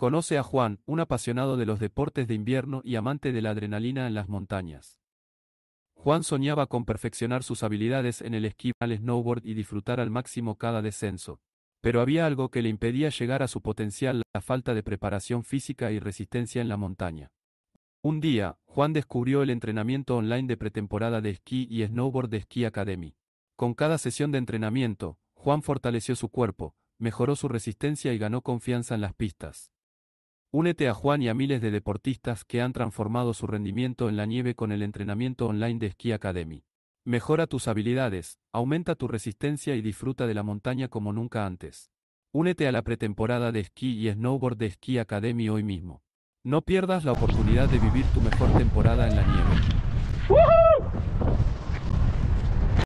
Conoce a Juan, un apasionado de los deportes de invierno y amante de la adrenalina en las montañas. Juan soñaba con perfeccionar sus habilidades en el esquí al snowboard y disfrutar al máximo cada descenso. Pero había algo que le impedía llegar a su potencial, la falta de preparación física y resistencia en la montaña. Un día, Juan descubrió el entrenamiento online de pretemporada de esquí y snowboard de Ski Academy. Con cada sesión de entrenamiento, Juan fortaleció su cuerpo, mejoró su resistencia y ganó confianza en las pistas. Únete a Juan y a miles de deportistas que han transformado su rendimiento en la nieve con el entrenamiento online de Ski Academy. Mejora tus habilidades, aumenta tu resistencia y disfruta de la montaña como nunca antes. Únete a la pretemporada de esquí y snowboard de Ski Academy hoy mismo. No pierdas la oportunidad de vivir tu mejor temporada en la nieve.